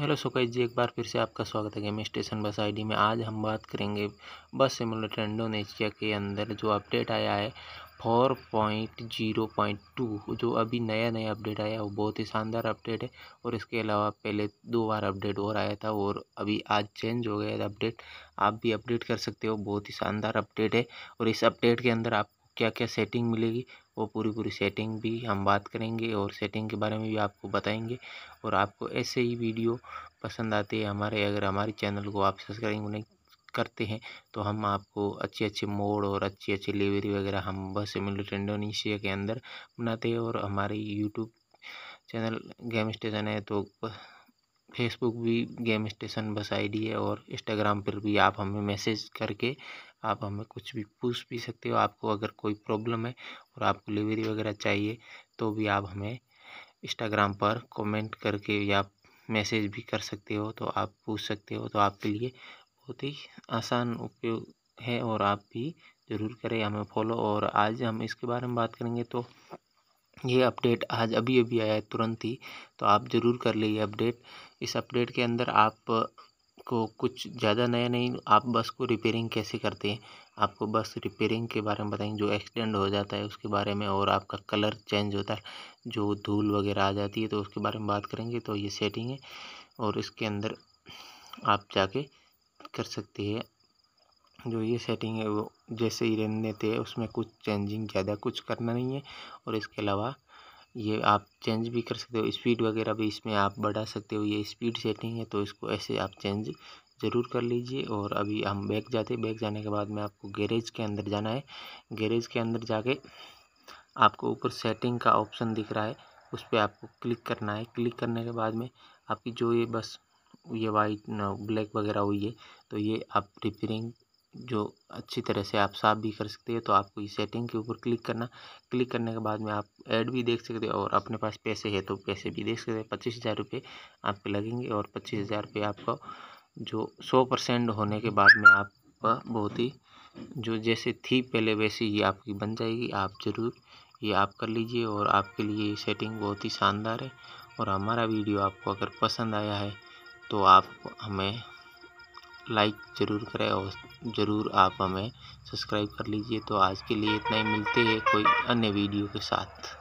hello सुकैत जी एक बार फिर से आपका स्वागत है गेम स्टेशन बस आईडी में आज हम बात करेंगे बस सिमुलेटर इंडोनेशिया के अंदर जो अपडेट आया है four point zero point two जो अभी नया नया अपडेट आया है वो बहुत ही शानदार अपडेट है और इसके अलावा पहले दो बार अपडेट और आया था और अभी आज चेंज हो गया है अपडेट आप भी अपडेट कर सकते हो बहुत ही शानदार अपडेट है और इस अपडेट के अंदर आप क्या क्या सेटिंग मिलेगी वो पूरी पूरी सेटिंग भी हम बात करेंगे और सेटिंग के बारे में भी आपको बताएंगे और आपको ऐसे ही वीडियो पसंद आते हैं हमारे अगर हमारे चैनल को आप सब्सक्राइब नहीं करते हैं तो हम आपको अच्छे अच्छे मोड और अच्छी अच्छी लेवरी वगैरह हम बस इंडोनेशिया के अंदर बनाते हैं और हमारे यूट्यूब चैनल गेम स्टेशन है तो फेसबुक भी गेम स्टेशन बस आईडी है और इंस्टाग्राम पर भी आप हमें मैसेज करके आप हमें कुछ भी पूछ भी सकते हो आपको अगर कोई प्रॉब्लम है और आपको डिलीवरी वगैरह चाहिए तो भी आप हमें इंस्टाग्राम पर कमेंट करके या मैसेज भी कर सकते हो तो आप पूछ सकते हो तो आपके लिए बहुत ही आसान उपयोग है और आप भी ज़रूर करें हमें फॉलो और आज हम इसके बारे में बात करेंगे तो ये अपडेट आज अभी अभी आया है तुरंत ही तो आप ज़रूर कर लीजिए अपडेट इस अपडेट के अंदर आप को कुछ ज़्यादा नया नहीं आप बस को रिपेयरिंग कैसे करते हैं आपको बस रिपेयरिंग के बारे में बताएंगे जो एक्सीडेंट हो जाता है उसके बारे में और आपका कलर चेंज होता है जो धूल वगैरह आ जाती है तो उसके बारे में बात करेंगे तो ये सेटिंग है और इसके अंदर आप जाके कर सकते हैं जो ये सेटिंग है वो जैसे ही रहने थे उसमें कुछ चेंजिंग ज़्यादा कुछ करना नहीं है और इसके अलावा ये आप चेंज भी कर सकते हो स्पीड वगैरह भी इसमें आप बढ़ा सकते हो ये स्पीड सेटिंग है तो इसको ऐसे आप चेंज ज़रूर कर लीजिए और अभी हम बैक जाते बैक जाने के बाद में आपको गैरेज के अंदर जाना है गैरेज के अंदर जाके आपको ऊपर सेटिंग का ऑप्शन दिख रहा है उस पर आपको क्लिक करना है क्लिक करने के बाद में आपकी जो ये बस ये वाइट ब्लैक वगैरह हुई है तो ये आप रिपेयरिंग जो अच्छी तरह से आप साफ भी कर सकते हो तो आपको इस सेटिंग के ऊपर क्लिक करना क्लिक करने के बाद में आप ऐड भी देख सकते हैं और अपने पास पैसे है तो पैसे भी देख सकते हैं पच्चीस हज़ार रुपये आपके लगेंगे और पच्चीस हज़ार रुपये आपको जो सौ परसेंट होने के बाद में आप बहुत ही जो जैसे थी पहले वैसे ही आपकी बन जाएगी आप ज़रूर ये आप कर लीजिए और आपके लिए ये सेटिंग बहुत ही शानदार है और हमारा वीडियो आपको अगर पसंद आया है तो आप हमें लाइक ज़रूर करें और ज़रूर आप हमें सब्सक्राइब कर लीजिए तो आज के लिए इतना ही मिलते हैं कोई अन्य वीडियो के साथ